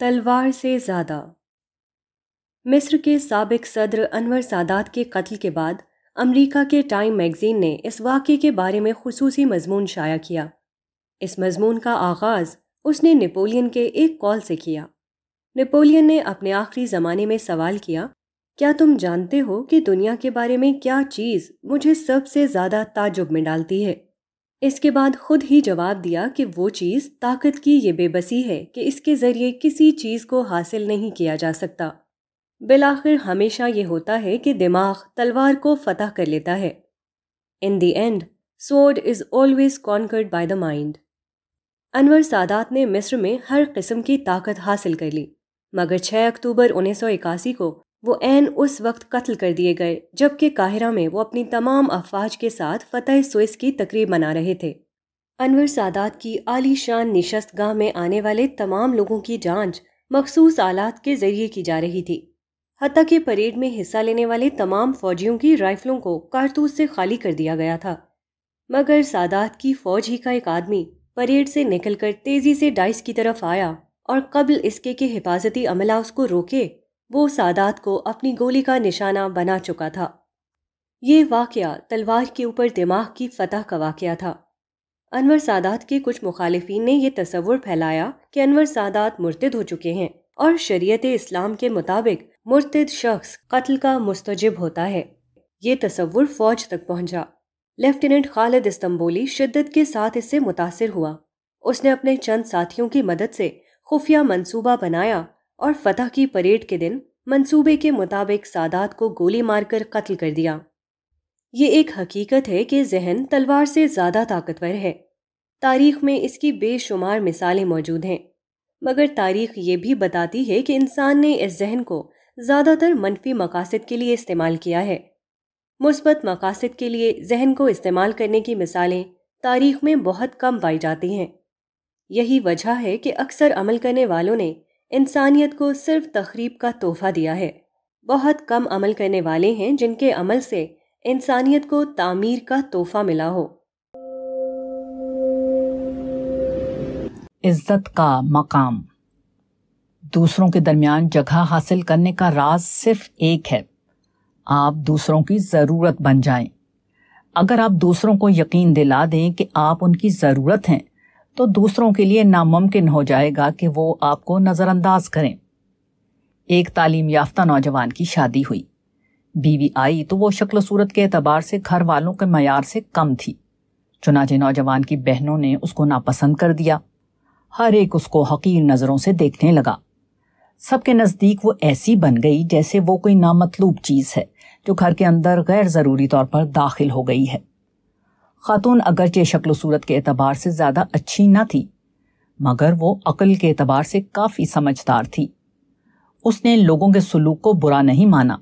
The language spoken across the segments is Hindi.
तलवार से ज़्यादा मिस्र के सबक सदर अनवर सादात के कत्ल के बाद अमेरिका के टाइम मैगज़ीन ने इस वाक़े के बारे में खसूस मजमून शाया किया इस मजमून का आगाज़ उसने नेपोलियन के एक कॉल से किया नेपोलियन ने अपने आखिरी ज़माने में सवाल किया क्या तुम जानते हो कि दुनिया के बारे में क्या चीज़ मुझे सबसे ज़्यादा ताजुब में डालती है इसके बाद खुद ही जवाब दिया कि वो चीज़ ताकत की ये बेबसी है कि इसके ज़रिए किसी चीज़ को हासिल नहीं किया जा सकता बिलाखिर हमेशा ये होता है कि दिमाग तलवार को फतह कर लेता है in the end sword is always conquered by the mind Anwar Sadat ने मिस्र में हर किस्म की ताकत हासिल कर ली मगर 6 अक्टूबर 1981 को वो एन उस वक्त कत्ल कर दिए गए जबकि काहिरा में वो अपनी तमाम अफवाज के साथ फतेह सुइस की तकरीब मना रहे थे अनवर सादात की आलीशान निशस्त गाह में आने वाले तमाम लोगों की जांच मखसूस आलात के जरिए की जा रही थी हत्या के परेड में हिस्सा लेने वाले तमाम फौजियों की राइफलों को कारतूस से खाली कर दिया गया था मगर सादात की फौज ही का एक आदमी परेड से निकलकर तेजी से डाइस की तरफ आया और कबल इसके के हिफाजती अमला उसको रोके वो सादात को अपनी गोली का निशाना बना चुका था ये वाक़ तलवार के ऊपर दिमाग की फतह का वाक्य था अनवर सादात के कुछ मुखालफी ने यह तस्वुर फैलाया कि अनवर सादात मुर्तद हो चुके हैं और शरीयत इस्लाम के मुताबिक मुर्तद शख्स कत्ल का मुस्तजब होता है ये तस्वुर फौज तक पहुंचा लेफ्टिनेंट खालिद इस्तंबोली शिद्दत के साथ इससे मुतासर हुआ उसने अपने चंद साथियों की मदद से खुफिया मंसूबा बनाया और फतह की परेड के दिन मंसूबे के मुताबिक सादात को गोली मारकर कत्ल कर दिया ये एक हकीकत है कि जहन तलवार से ज़्यादा ताकतवर है तारीख में इसकी बेशुमार मिसालें मौजूद हैं मगर तारीख ये भी बताती है कि इंसान ने इस जहन को ज़्यादातर मनफी मकासद के लिए इस्तेमाल किया है मुस्बत मकासद के लिए जहन को इस्तेमाल करने की मिसालें तारीख में बहुत कम पाई जाती हैं यही वजह है कि अक्सर अमल करने वालों ने इंसानियत को सिर्फ तखरीब का तोहफा दिया है बहुत कम अमल करने वाले हैं जिनके अमल से इंसानियत को तामीर का तोहफा मिला हो इज्जत का मकाम दूसरों के दरमियान जगह हासिल करने का राज सिर्फ एक है आप दूसरों की ज़रूरत बन जाएं। अगर आप दूसरों को यकीन दिला दें कि आप उनकी ज़रूरत हैं तो दूसरों के लिए नामुमकिन हो जाएगा कि वो आपको नज़रअंदाज करें एक तालीम याफ्ता नौजवान की शादी हुई बीवी आई तो वो शक्ल सूरत के अतबार से घर वालों के मैार से कम थी चुनाचे नौजवान की बहनों ने उसको नापसंद कर दिया हर एक उसको हकीर नज़रों से देखने लगा सबके नज़दीक वो ऐसी बन गई जैसे वो कोई नामतलूब चीज़ है जो घर के अंदर गैर ज़रूरी तौर पर दाखिल हो गई है खातून अगरचे शक्ल सूरत के अतबार से ज़्यादा अच्छी न थी मगर वो अकल के अतबार से काफ़ी समझदार थी उसने लोगों के सलूक को बुरा नहीं माना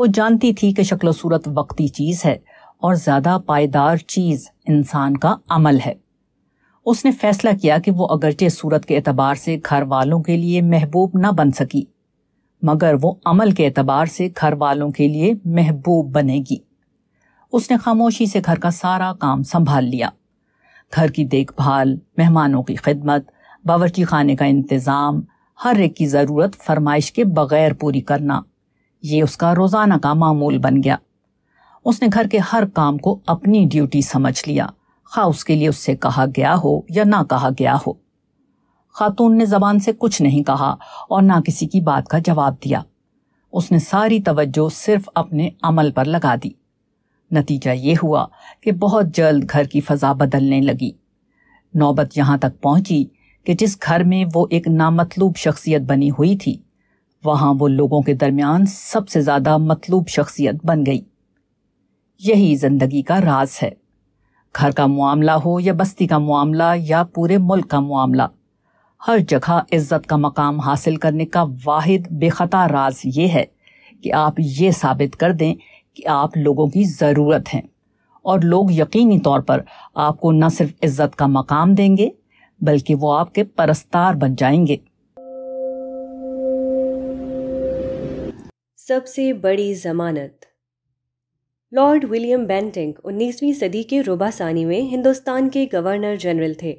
वो जानती थी कि शक्ल सूरत वक्ती चीज़ है और ज़्यादा पायदार चीज़ इंसान का अमल है उसने फैसला किया कि वो अगरचे सूरत के अतबार से घर वालों के लिए महबूब ना बन सकी मगर वो अमल के अतबार से घर वालों के लिए महबूब बनेगी उसने खामोशी से घर का सारा काम संभाल लिया घर की देखभाल मेहमानों की खिदमत बावरची खाने का इंतज़ाम हर एक की ज़रूरत फरमाइश के बगैर पूरी करना ये उसका रोज़ाना का मामूल बन गया उसने घर के हर काम को अपनी ड्यूटी समझ लिया खा उसके लिए उससे कहा गया हो या ना कहा गया हो खातून ने जबान से कुछ नहीं कहा और ना किसी की बात का जवाब दिया उसने सारी तवज्जो सिर्फ अपने अमल पर लगा दी नतीजा ये हुआ कि बहुत जल्द घर की फजा बदलने लगी नौबत यहां तक पहुंची कि जिस घर में वो एक नामतलूब शख्सियत बनी हुई थी वहां वो लोगों के दरमियान सबसे ज़्यादा मतलूब शख्सियत बन गई यही ज़िंदगी का राज है घर का मामला हो या बस्ती का मामला या पूरे मुल्क का मामला हर जगह इज्जत का मकाम हासिल करने का वाहिद बेखता राज ये है कि आप ये साबित कर दें कि आप लोगों की ज़रूरत है और लोग यकीनी तौर पर आपको न सिर्फ इज्जत का मकाम देंगे बल्कि वो आपके परस्तार बन जाएंगे सबसे बड़ी जमानत लॉर्ड विलियम बेंटिंग 19वीं सदी के रुबासानी में हिंदुस्तान के गवर्नर जनरल थे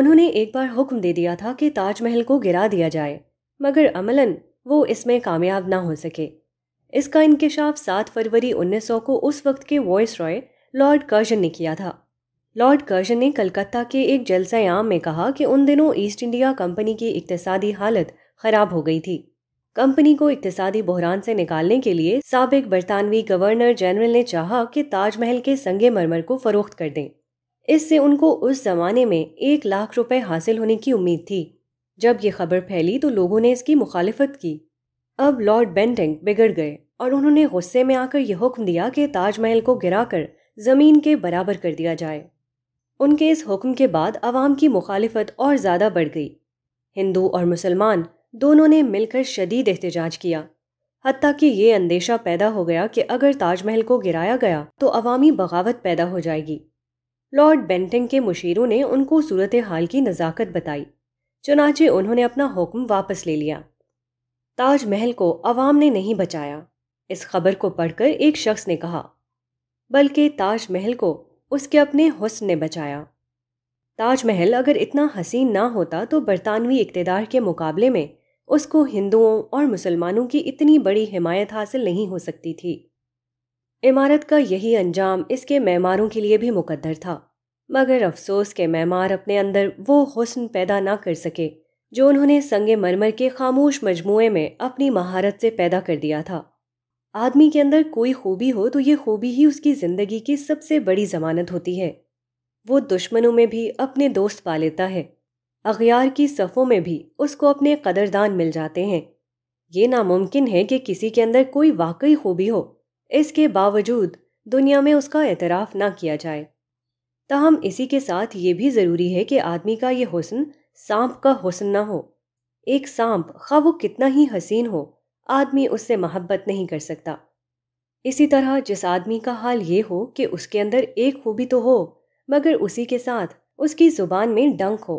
उन्होंने एक बार हुक्म दे दिया था कि ताजमहल को गिरा दिया जाए मगर अमलन वो इसमें कामयाब ना हो सके इसका इंकशाफ सात फरवरी 1900 को उस वक्त के वॉइस रॉय लॉर्ड कर्जन ने किया था लॉर्ड कर्जन ने कलकत्ता के एक जलसायाम में कहा कि उन दिनों ईस्ट इंडिया कंपनी की इकतसादी हालत खराब हो गई थी कंपनी को इकतसादी बहरान से निकालने के लिए सबक बरतानवी गवर्नर जनरल ने चाहा कि ताजमहल के संगे मरमर को फरोख्त कर दें इससे उनको उस जमाने में एक लाख रुपए हासिल होने की उम्मीद थी जब ये खबर फैली तो लोगों ने इसकी मुखालफत की अब लॉर्ड बेंटिंग बिगड़ गए और उन्होंने गुस्से में आकर यह हुक्म दिया कि ताजमहल को गिराकर ज़मीन के बराबर कर दिया जाए उनके इस हुक्म के बाद आवाम की मुखालफत और ज़्यादा बढ़ गई हिंदू और मुसलमान दोनों ने मिलकर शदीद एहतजाज किया हती कि ये अंदेशा पैदा हो गया कि अगर ताजमहल को गिराया गया तो अवामी बगावत पैदा हो जाएगी लॉर्ड बेंटिंग के मुशीरों ने उनको सूरत हाल की नज़ाकत बताई चुनाचे उन्होंने अपना हुक्म वापस ले लिया ताजमहल को अवाम ने नहीं बचाया इस खबर को पढ़कर एक शख्स ने कहा बल्कि ताजमहल को उसके अपने हुस्न ने बचाया ताजमहल अगर इतना हसीन ना होता तो बरतानवी इकतदार के मुकाबले में उसको हिंदुओं और मुसलमानों की इतनी बड़ी हिमायत हासिल नहीं हो सकती थी इमारत का यही अंजाम इसके मैमारों के लिए भी मुकद्दर था मगर अफसोस के मैमार अपने अंदर वो हुस्न पैदा ना कर सके जो उन्होंने संग मरमर के खामोश मजमू में अपनी महारत से पैदा कर दिया था आदमी के अंदर कोई खूबी हो तो ये खूबी ही उसकी ज़िंदगी की सबसे बड़ी ज़मानत होती है वो दुश्मनों में भी अपने दोस्त पा लेता है अगयार की सफ़ों में भी उसको अपने कदरदान मिल जाते हैं ये नामुमकिन है कि किसी के अंदर कोई वाकई खूबी हो इसके बावजूद दुनिया में उसका एतराफ़ ना किया जाए ताहम इसी के साथ ये भी ज़रूरी है कि आदमी का ये हुसन सांप का हुसन ना हो एक सांप खा वो कितना ही हसीन हो आदमी उससे मोहब्बत नहीं कर सकता इसी तरह जिस आदमी का हाल ये हो कि उसके अंदर एक खूबी तो हो मगर उसी के साथ उसकी ज़ुबान में डंक हो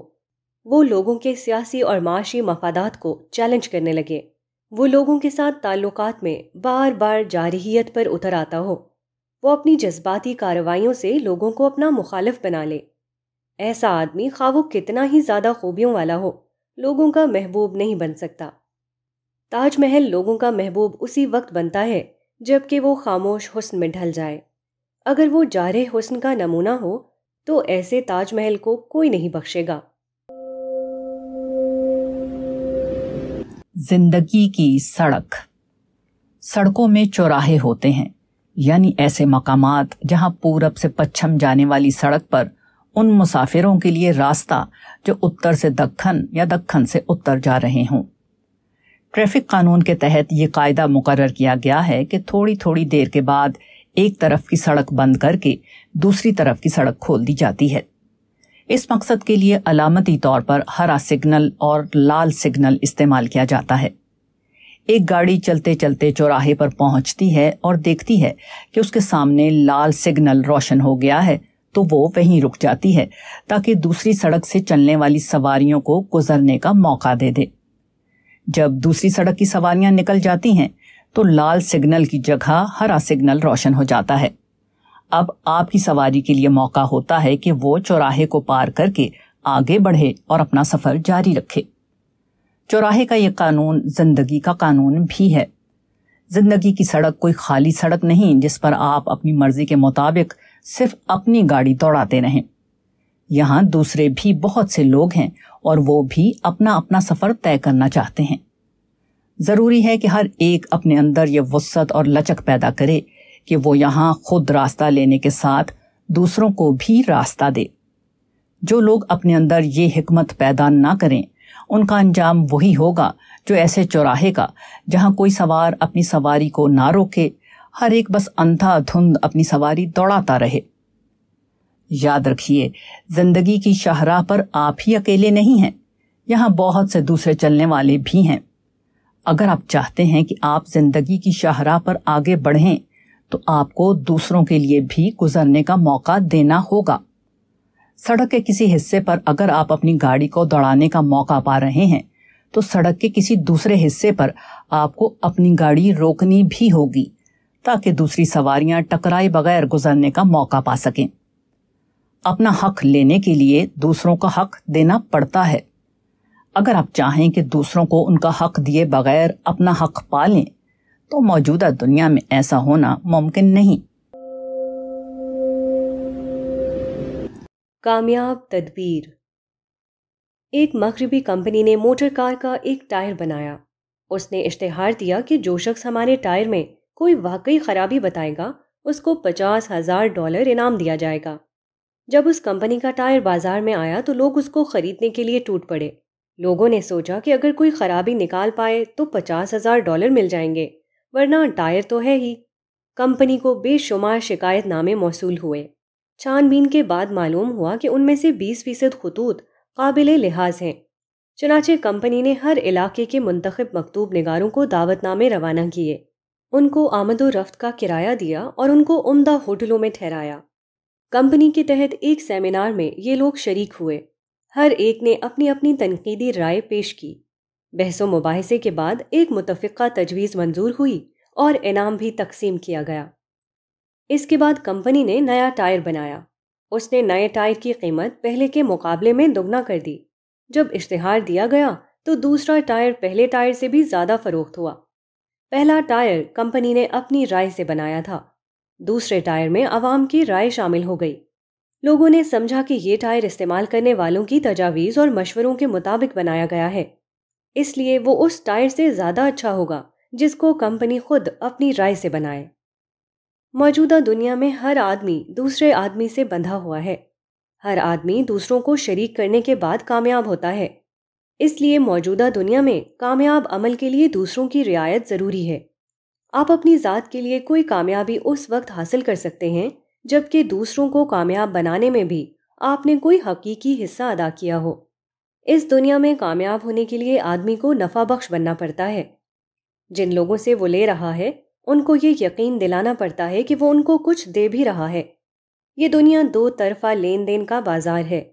वो लोगों के सियासी और माशी मफादात को चैलेंज करने लगे वो लोगों के साथ ताल्लुकात में बार बार जारहीत पर उतर आता हो वो अपनी जज्बाती कार्रवाइयों से लोगों को अपना मुखालफ बना ले ऐसा आदमी खा वो कितना ही ज़्यादा खूबियों वाला हो लोगों का महबूब नहीं बन सकता ताजमहल लोगों का महबूब उसी वक्त बनता है जबकि वो खामोश हुस्न में ढल जाए अगर वो जारे हुस्न का नमूना हो तो ऐसे ताजमहल को कोई नहीं बख्शेगा जिंदगी की सड़क सड़कों में चौराहे होते हैं यानी ऐसे मकाम जहां पूरब से पश्चिम जाने वाली सड़क पर उन मुसाफिरों के लिए रास्ता जो उत्तर से दक्षिण या दक्षिण से उत्तर जा रहे हों ट्रैफिक कानून के तहत ये कायदा मुकर किया गया है कि थोड़ी थोड़ी देर के बाद एक तरफ की सड़क बंद करके दूसरी तरफ की सड़क खोल दी जाती है इस मकसद के लिए अलामती तौर पर हरा सिग्नल और लाल सिग्नल इस्तेमाल किया जाता है एक गाड़ी चलते चलते चौराहे पर पहुंचती है और देखती है कि उसके सामने लाल सिग्नल रोशन हो गया है तो वो वहीं रुक जाती है ताकि दूसरी सड़क से चलने वाली सवारियों को गुजरने का मौका दे दे जब दूसरी सड़क की सवारियां निकल जाती हैं तो लाल सिग्नल की जगह हरा सिग्नल रोशन हो जाता है अब आपकी सवारी के लिए मौका होता है कि वो चौराहे को पार करके आगे बढ़े और अपना सफर जारी रखे चौराहे का ये कानून जिंदगी का कानून भी है जिंदगी की सड़क कोई खाली सड़क नहीं जिस पर आप अपनी मर्जी के मुताबिक सिर्फ अपनी गाड़ी दौड़ाते रहें यहाँ दूसरे भी बहुत से लोग हैं और वो भी अपना अपना सफ़र तय करना चाहते हैं ज़रूरी है कि हर एक अपने अंदर ये वसत और लचक पैदा करे कि वो यहाँ खुद रास्ता लेने के साथ दूसरों को भी रास्ता दे जो लोग अपने अंदर ये हिकमत पैदा ना करें उनका अंजाम वही होगा जो ऐसे चौराहे का जहाँ कोई सवार अपनी सवारी को ना रोके हर एक बस अंधा धुंध अपनी सवारी दौड़ाता रहे याद रखिए जिंदगी की शाहराह पर आप ही अकेले नहीं हैं यहाँ बहुत से दूसरे चलने वाले भी हैं अगर आप चाहते हैं कि आप जिंदगी की शाहराह पर आगे बढ़ें तो आपको दूसरों के लिए भी गुजरने का मौका देना होगा सड़क के किसी हिस्से पर अगर आप अपनी गाड़ी को दौड़ाने का मौका पा रहे हैं तो सड़क के किसी दूसरे हिस्से पर आपको अपनी गाड़ी रोकनी भी होगी ताकि दूसरी सवारियां टकराए बगैर गुजरने का मौका पा सकें अपना हक लेने के लिए दूसरों का हक देना पड़ता है अगर आप चाहें कि दूसरों को उनका हक दिए बगैर अपना हक पा लें तो मौजूदा दुनिया में ऐसा होना मुमकिन नहीं कामयाब तदबीर एक मगरबी कंपनी ने मोटर कार का एक टायर बनाया उसने इश्तेहार दिया कि जो शख्स हमारे टायर में कोई वाकई खराबी बताएगा उसको पचास हजार डॉलर इनाम दिया जाएगा जब उस कंपनी का टायर बाजार में आया तो लोग उसको खरीदने के लिए टूट पड़े लोगों ने सोचा कि अगर कोई खराबी निकाल पाए तो पचास हजार डॉलर मिल जाएंगे वरना टायर तो है ही कंपनी को बेशुमार शिकायत नामे मौसू हुए छानबीन के बाद मालूम हुआ कि उनमें से बीस फीसद खतूत काबिल लिहाज हैं चनाचे कंपनी ने हर इलाके के मंतखब मकतूब नगारों को दावतनामे रवाना किए उनको आमदोरफ़्त रफ्त का किराया दिया और उनको उम्दा होटलों में ठहराया कंपनी के तहत एक सेमिनार में ये लोग शरीक हुए हर एक ने अपनी अपनी तनकीदी राय पेश की बहसो मुबासे के बाद एक मुतफ़ा तजवीज़ मंजूर हुई और इनाम भी तकसीम किया गया इसके बाद कंपनी ने नया टायर बनाया उसने नए टायर की कीमत पहले के मुकाबले में दोगुना कर दी जब इश्तहार दिया गया तो दूसरा टायर पहले टायर से भी ज़्यादा फरोख्त हुआ पहला टायर कंपनी ने अपनी राय से बनाया था दूसरे टायर में आवाम की राय शामिल हो गई लोगों ने समझा कि ये टायर इस्तेमाल करने वालों की तजावीज़ और मशवरों के मुताबिक बनाया गया है इसलिए वो उस टायर से ज़्यादा अच्छा होगा जिसको कंपनी खुद अपनी राय से बनाए मौजूदा दुनिया में हर आदमी दूसरे आदमी से बंधा हुआ है हर आदमी दूसरों को शरीक करने के बाद कामयाब होता है इसलिए मौजूदा दुनिया में कामयाब अमल के लिए दूसरों की रियायत ज़रूरी है आप अपनी ज़ात के लिए कोई कामयाबी उस वक्त हासिल कर सकते हैं जबकि दूसरों को कामयाब बनाने में भी आपने कोई हकीकी हिस्सा अदा किया हो इस दुनिया में कामयाब होने के लिए आदमी को नफा बख्श बनना पड़ता है जिन लोगों से वो ले रहा है उनको ये यकीन दिलाना पड़ता है कि वो उनको कुछ दे भी रहा है ये दुनिया दो तरफा लेन देन का बाजार है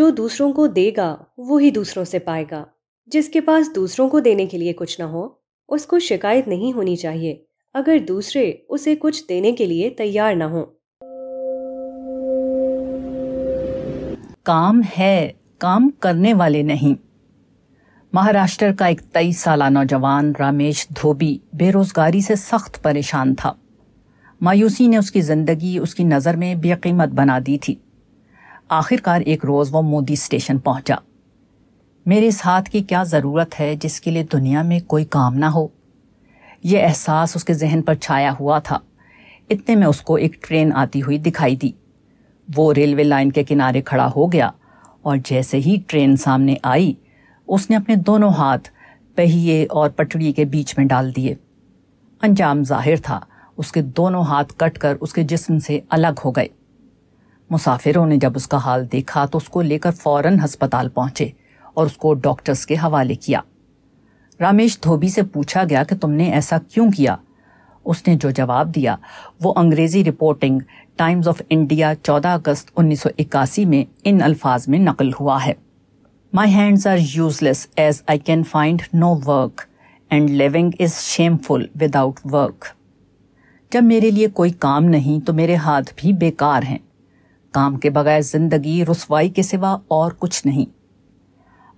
जो दूसरों को देगा वो ही दूसरों से पाएगा जिसके पास दूसरों को देने के लिए कुछ ना हो उसको शिकायत नहीं होनी चाहिए अगर दूसरे उसे कुछ देने के लिए तैयार ना हो काम है काम करने वाले नहीं महाराष्ट्र का एक तेईस साला नौजवान रामेश धोबी बेरोजगारी से सख्त परेशान था मायूसी ने उसकी ज़िंदगी उसकी नज़र में बेकीमत बना दी थी आखिरकार एक रोज़ वो मोदी स्टेशन पहुंचा मेरे इस हाथ की क्या ज़रूरत है जिसके लिए दुनिया में कोई काम ना हो यह एहसास उसके जहन पर छाया हुआ था इतने में उसको एक ट्रेन आती हुई दिखाई दी वो रेलवे लाइन के किनारे खड़ा हो गया और जैसे ही ट्रेन सामने आई उसने अपने दोनों हाथ पहिए और पटड़ी के बीच में डाल दिए अंजाम जाहिर था उसके दोनों हाथ कटकर उसके जिस्म से अलग हो गए मुसाफिरों ने जब उसका हाल देखा तो उसको लेकर फौरन अस्पताल पहुंचे और उसको डॉक्टर्स के हवाले किया रामेश धोबी से पूछा गया कि तुमने ऐसा क्यों किया उसने जो जवाब दिया वो अंग्रेज़ी रिपोर्टिंग टाइम्स ऑफ इंडिया 14 अगस्त 1981 में इन अल्फाज में नकल हुआ है my hands are useless as I can find no work and living is shameful without work जब मेरे लिए कोई काम नहीं तो मेरे हाथ भी बेकार हैं काम के बगैर जिंदगी रसवाई के सिवा और कुछ नहीं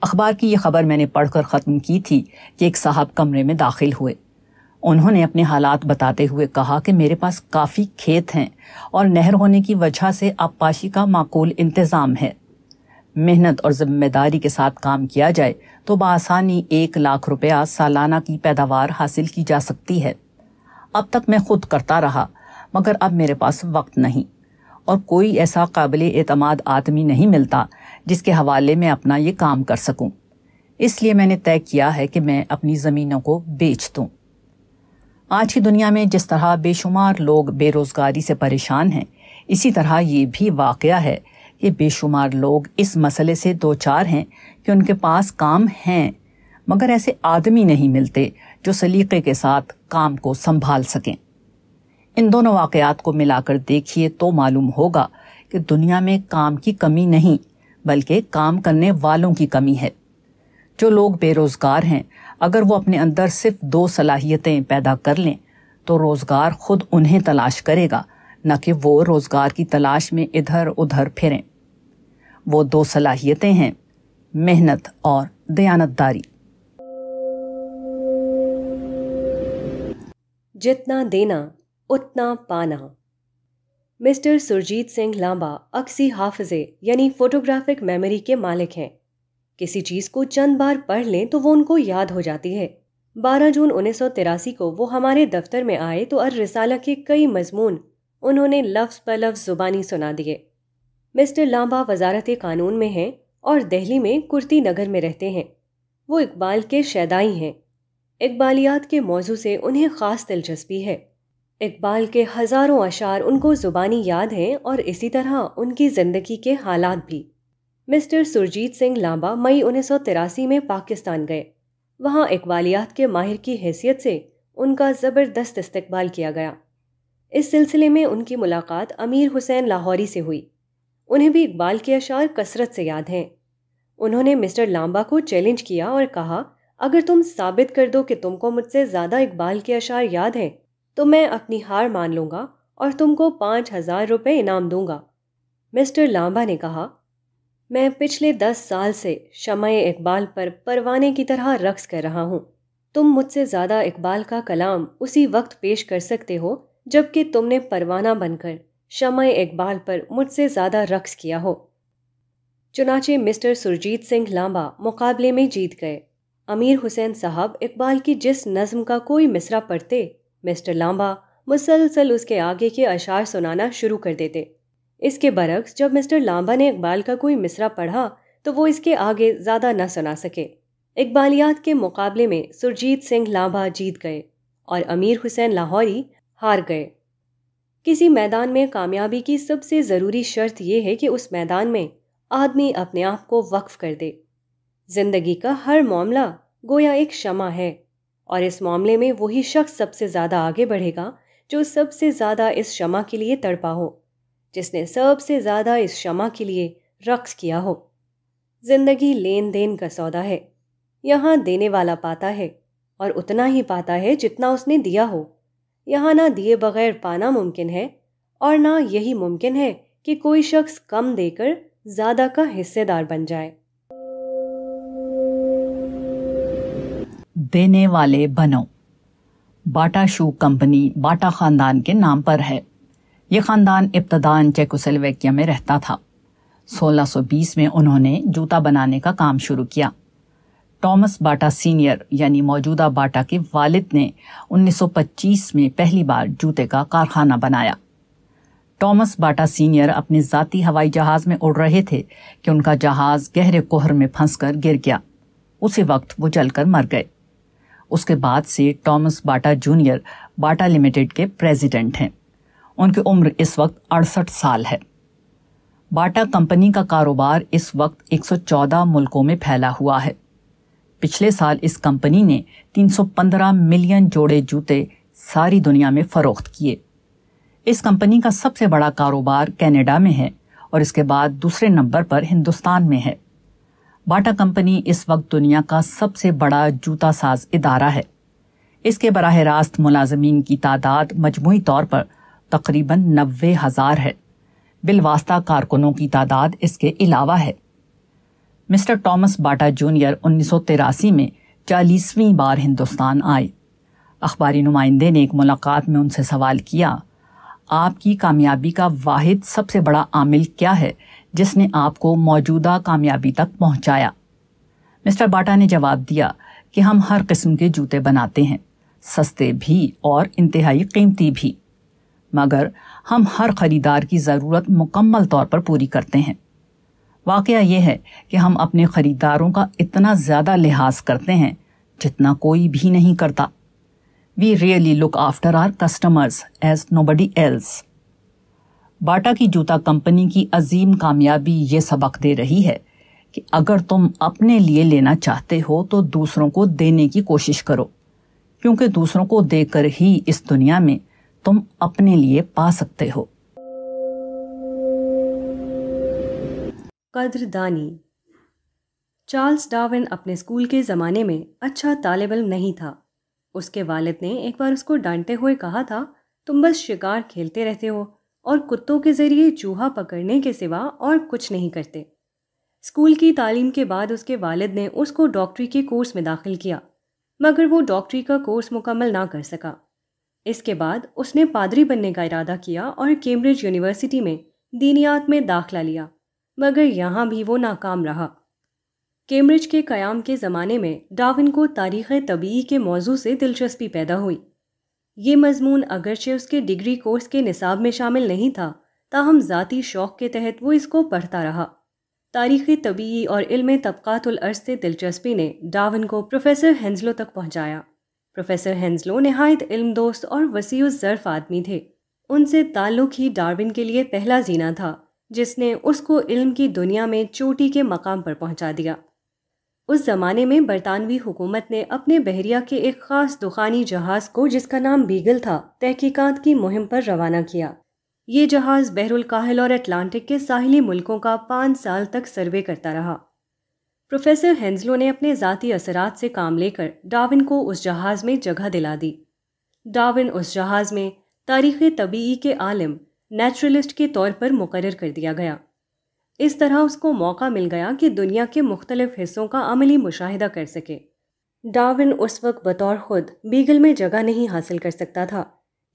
अखबार की यह खबर मैंने पढ़कर ख़त्म की थी कि एक साहब कमरे में दाखिल हुए उन्होंने अपने हालात बताते हुए कहा कि मेरे पास काफ़ी खेत हैं और नहर होने की वजह से आबपाशी का माकूल इंतज़ाम है मेहनत और ज़िम्मेदारी के साथ काम किया जाए तो बसानी एक लाख रुपया सालाना की पैदावार हासिल की जा सकती है अब तक मैं खुद करता रहा मगर अब मेरे पास वक्त नहीं और कोई ऐसा काबिल एतमाद आदमी नहीं मिलता जिसके हवाले मैं अपना ये काम कर सकूं। इसलिए मैंने तय किया है कि मैं अपनी ज़मीनों को बेच दूं। आज की दुनिया में जिस तरह बेशुमार लोग बेरोज़गारी से परेशान हैं इसी तरह ये भी वाक़ है कि बेशुमार लोग इस मसले से दो चार हैं कि उनके पास काम हैं मगर ऐसे आदमी नहीं मिलते जो सलीके के साथ काम को संभाल सकें इन दोनों वाकयात को मिलाकर देखिए तो मालूम होगा कि दुनिया में काम की कमी नहीं बल्कि काम करने वालों की कमी है जो लोग बेरोज़गार हैं अगर वो अपने अंदर सिर्फ दो सलाहियतें पैदा कर लें तो रोज़गार खुद उन्हें तलाश करेगा न कि वो रोज़गार की तलाश में इधर उधर फिरें वो दो सलाहियतें हैं मेहनत और दयानतदारी जितना देना उतना पाना मिस्टर सुरजीत सिंह लांबा अक्सी हाफजे यानी फोटोग्राफिक मेमोरी के मालिक हैं किसी चीज़ को चंद बार पढ़ लें तो वो उनको याद हो जाती है 12 जून उन्नीस को वो हमारे दफ्तर में आए तो अर रिसाला के कई मजमून उन्होंने लफ्ज़ पर लफ्ज़ ज़ुबानी सुना दिए मिस्टर लांबा वजारत कानून में हैं और दिल्ली में कुर्ती नगर में रहते हैं वो इकबाल के शैदाई हैं इकबालियात के मौजू से उन्हें ख़ास दिलचस्पी है इकबाल के हज़ारों अशार उनको ज़ुबानी याद हैं और इसी तरह उनकी ज़िंदगी के हालात भी मिस्टर सुरजीत सिंह लांबा मई उन्नीस में पाकिस्तान गए वहाँ इकबालियात के माहिर की हैसियत से उनका ज़बरदस्त इस्तकबाल किया गया इस सिलसिले में उनकी मुलाकात अमीर हुसैन लाहौरी से हुई उन्हें भी इकबाल के अशार कसरत से याद हैं उन्होंने मिस्टर लांबा को चैलेंज किया और कहा अगर तुम साबित कर दो कि तुमको मुझसे ज़्यादा इकबाल के अशार याद हैं तो मैं अपनी हार मान लूँगा और तुमको पाँच हज़ार रुपये इनाम दूँगा मिस्टर लांबा ने कहा मैं पिछले दस साल से शमय इकबाल पर परवाने की तरह रक्स कर रहा हूँ तुम मुझसे ज़्यादा इकबाल का कलाम उसी वक्त पेश कर सकते हो जबकि तुमने परवाना बनकर शमय इकबाल पर मुझसे ज़्यादा रक्स किया हो चुनाचे मिस्टर सुरजीत सिंह लांबा मुकाबले में जीत गए अमीर हुसैन साहब इकबाल की जिस नज्म का कोई मिसरा पढ़ते मिस्टर लांबा मुसलसल उसके आगे के अशार सुनाना शुरू कर देते इसके बरक्स जब मिस्टर लांबा ने इकबाल का कोई मिसरा पढ़ा तो वो इसके आगे ज़्यादा न सुना सके इकबालियात के मुकाबले में सुरजीत सिंह लांबा जीत गए और अमीर हुसैन लाहौरी हार गए किसी मैदान में कामयाबी की सबसे ज़रूरी शर्त यह है कि उस मैदान में आदमी अपने आप को वक्फ कर दे ज़िंदगी का हर मामला गोया एक शमा है और इस मामले में वही शख्स सबसे ज़्यादा आगे बढ़ेगा जो सबसे ज़्यादा इस क्षमा के लिए तड़पा हो जिसने सबसे ज़्यादा इस क्षमा के लिए रक्स किया हो जिंदगी लेन देन का सौदा है यहाँ देने वाला पाता है और उतना ही पाता है जितना उसने दिया हो यहाँ ना दिए बगैर पाना मुमकिन है और ना यही मुमकिन है कि कोई शख्स कम देकर ज़्यादा का हिस्सेदार बन जाए देने वाले बनो बाटा शू कंपनी बाटा ख़ानदान के नाम पर है ये ख़ानदान इब्तदान चेकोसलवेकिया में रहता था 1620 में उन्होंने जूता बनाने का काम शुरू किया टॉमस बाटा सीनियर यानी मौजूदा बाटा के वालिद ने 1925 में पहली बार जूते का कारखाना बनाया टॉमस बाटा सीनियर अपने ज़ाती हवाई जहाज़ में उड़ रहे थे कि उनका जहाज़ गहरे कोहर में फंसकर गिर गया उसी वक्त वो जलकर मर गए उसके बाद से Thomas Bata junior Bata limited के प्रेसिडेंट हैं उनकी उम्र इस वक्त अड़सठ साल है बाटा कंपनी का कारोबार इस वक्त 114 मुल्कों में फैला हुआ है पिछले साल इस कंपनी ने 315 मिलियन जोड़े जूते सारी दुनिया में फ़रोख्त किए इस कंपनी का सबसे बड़ा कारोबार कनाडा में है और इसके बाद दूसरे नंबर पर हिंदुस्तान में है बाटा कंपनी इस वक्त दुनिया का सबसे बड़ा जूता साज इदारा है इसके बराह रास्त मुलाजमीन की तादाद मजमू तौर पर तकरीबन नबे हज़ार है बिलवास्ता कारकुनों की तादाद इसके अलावा है मिस्टर टॉमस बाटा जूनियर उन्नीस सौ तिरासी में चालीसवीं बार हिंदुस्तान आए अखबारी नुमाइंदे ने एक मुलाकात में उनसे सवाल किया आपकी कामयाबी का वाहिद सबसे बड़ा आमिल क्या है जिसने आपको मौजूदा कामयाबी तक पहुंचाया मिस्टर बाटा ने जवाब दिया कि हम हर किस्म के जूते बनाते हैं सस्ते भी और इंतहाई कीमती भी मगर हम हर ख़रीदार की ज़रूरत मुकम्मल तौर पर पूरी करते हैं वाक़ यह है कि हम अपने ख़रीदारों का इतना ज़्यादा लिहाज करते हैं जितना कोई भी नहीं करता we really look after our customers as nobody else Bata की जूता कंपनी की अजीम कामयाबी ये सबक दे रही है कि अगर तुम अपने लिए लेना चाहते हो तो दूसरों को देने की कोशिश करो क्योंकि दूसरों को देकर ही इस दुनिया में तुम अपने लिए पा सकते हो कद्रदानी चार्ल्स डार्विन अपने स्कूल के ज़माने में अच्छा तालब इम नहीं था उसके वालिद ने एक बार उसको डांटते हुए कहा था तुम बस शिकार खेलते रहते हो और कुत्तों के ज़रिए चूहा पकड़ने के सिवा और कुछ नहीं करते स्कूल की तालीम के बाद उसके वालिद ने उसको डॉक्टरी के कोर्स में दाखिल किया मगर वो डॉक्टरी का कोर्स मुकम्मल ना कर सका इसके बाद उसने पादरी बनने का इरादा किया और कैम्ब्रिज यूनिवर्सिटी में दीनियात में दाखला लिया मगर यहाँ भी वो नाकाम रहा कैम्ब्रिज के क़याम के ज़माने में डाविन को तारीख़ तबी के मौजू से दिलचस्पी पैदा हुई ये मजमून अगरचे उसके डिग्री कोर्स के निसाब में शामिल नहीं था ताहम ज़ाती शौक़ के तहत वो इसको पढ़ता रहा तारीख़ी तबी और इल्म तबक़ातर्ज से दिलचस्पी ने डावन को प्रोफेसर हेंजलो तक पहुँचाया प्रोफेसर हेंजलो नहायत इल्म दोस्त और वसी ज़र्फ आदमी थे उनसे ताल्लुक़ ही डार्विन के लिए पहला जीना था जिसने उसको इल्म की दुनिया में चोटी के मकाम पर पहुंचा दिया उस ज़माने में बरतानवी हुकूमत ने अपने बहरिया के एक ख़ास दुखानी जहाज़ को जिसका नाम बीगल था तहकीकात की मुहिम पर रवाना किया ये जहाज़ बहरुल काहल और अटलांटिक के साहिली मुल्कों का पाँच साल तक सर्वे करता रहा प्रोफेसर हेंजलो ने अपने ज़ाती असरात से काम लेकर डाविन को उस जहाज़ में जगह दिला दी डाविन उस जहाज़ में तारीख़ तबी के आलम नेचुरलिस्ट के तौर पर मुकर कर दिया गया इस तरह उसको मौका मिल गया कि दुनिया के मुख्तलिफ हिस्सों का अमली मुशाहिदा कर सके डार्विन उस वक्त बतौर खुद बीगल में जगह नहीं हासिल कर सकता था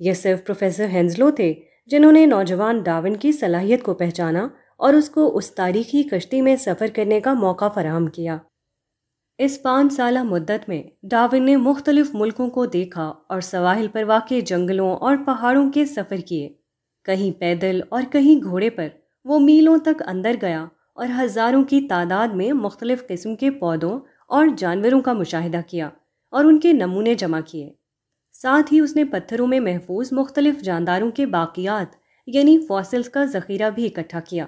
यह सिर्फ प्रोफेसर हेंजलो थे जिन्होंने नौजवान डार्विन की सलाहियत को पहचाना और उसको उस तारीखी कश्ती में सफ़र करने का मौका फराहम किया इस पाँच साल मुद्दत में डार्विन ने मुख्तलिफ मुल्कों को देखा और सवाहिल पर वाक़ जंगलों और पहाड़ों के सफ़र किए कहीं पैदल और कहीं घोड़े पर वो मीलों तक अंदर गया और हज़ारों की तादाद में मुख्तलिफ़ किस्म के पौधों और जानवरों का मुशाहिदा किया और उनके नमूने जमा किए साथ ही उसने पत्थरों में महफूज मुख्तलिफ जानदारों के बाकियात यानी फॉसिल्स का ज़ख़ीरा भी इकट्ठा किया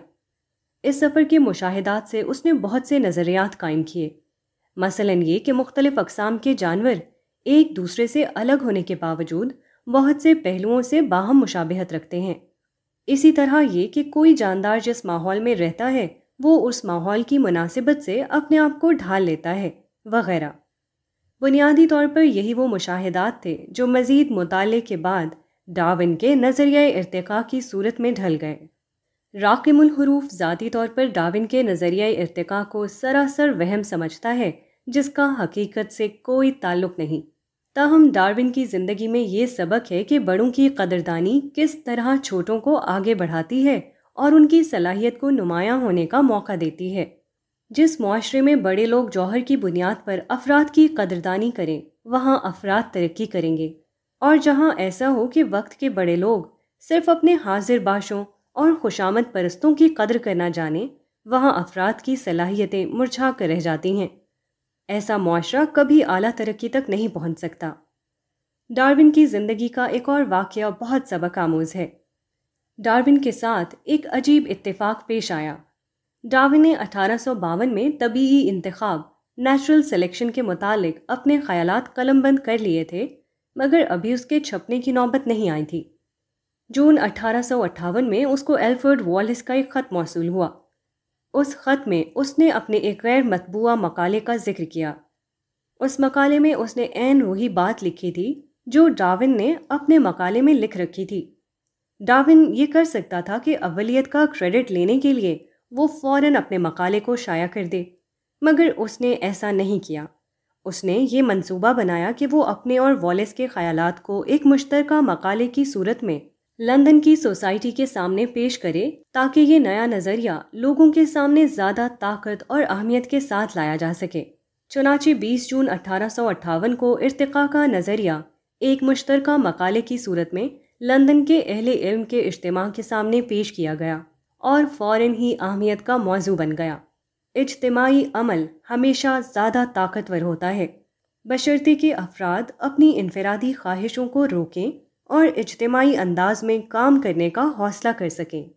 इस सफ़र के मुशाहदात से उसने बहुत से नज़रियात कायम किए मसलन ये कि मुख्तलिफ़ अकसाम के जानवर एक दूसरे से अलग होने के बावजूद बहुत से पहलुओं से बाहम मुशाबहत रखते हैं इसी तरह ये कि कोई जानदार जिस माहौल में रहता है वो उस माहौल की मुनासिबत से अपने आप को ढाल लेता है वगैरह बुनियादी तौर पर यही वो मुशाहदात थे जो मज़ीद मुताले के बाद डाविन के नज़रिया इरतका की सूरत में ढल गए राकिमुल ज़ाती तौर पर डाविन के नज़रिया इरतका को सरासर वहम समझता है जिसका हकीकत से कोई ताल्लुक नहीं ताहम डार्विन की ज़िंदगी में ये सबक है कि बड़ों की कदरदानी किस तरह छोटों को आगे बढ़ाती है और उनकी सलाहियत को नुमाया होने का मौका देती है जिस माशरे में बड़े लोग जौहर की बुनियाद पर अफराद की कदरदानी करें वहाँ अफराद तरक्की करेंगे और जहाँ ऐसा हो कि वक्त के बड़े लोग सिर्फ अपने हाजिर बाशों और खुशामद परस्तों की कदर करना जाने वहाँ अफराद की सलाहियतें मुरझा कर रह जाती हैं ऐसा मुआरा कभी आला तरक्की तक नहीं पहुंच सकता डार्विन की ज़िंदगी का एक और वाक्य बहुत सबक आमोज है डार्विन के साथ एक अजीब इत्तेफाक पेश आया डार्विन ने अठारह में तबीही इंतखब नेचुरल सिलेक्शन के मुतालिक अपने ख्याल कलमबंद कर लिए थे मगर अभी उसके छपने की नौबत नहीं आई थी जून अठारह में उसको एल्फर्ड वॉलिस का एक ख़त मौसू हुआ उस ख़त में उसने अपने एक गैर मतबूआ मकाले का जिक्र किया उस मकाले में उसने एन वही बात लिखी थी जो डाविन ने अपने मकाले में लिख रखी थी डाविन ये कर सकता था कि अवलियत का क्रेडिट लेने के लिए वो फ़ौर अपने मकाले को शाया कर दे मगर उसने ऐसा नहीं किया उसने ये मंसूबा बनाया कि वो अपने और वॉलेस के ख्यालात को एक मुश्तरक मकाले की सूरत में लंदन की सोसाइटी के सामने पेश करे ताकि ये नया नज़रिया लोगों के सामने ज़्यादा ताकत और अहमियत के साथ लाया जा सके चुनाची 20 जून अठारह को इरतका का नज़रिया एक मुश्तर मकाले की सूरत में लंदन के अहले इल्म के इज्तम के सामने पेश किया गया और फ़ौर ही अहमियत का मौजू बन गया इजतमाही अमल हमेशा ज़्यादा ताकतवर होता है बशर्ते के अफराद अपनी इनफरादी ख्वाहिशों को रोकें और इजतमाही अंदाज में काम करने का हौसला कर सकें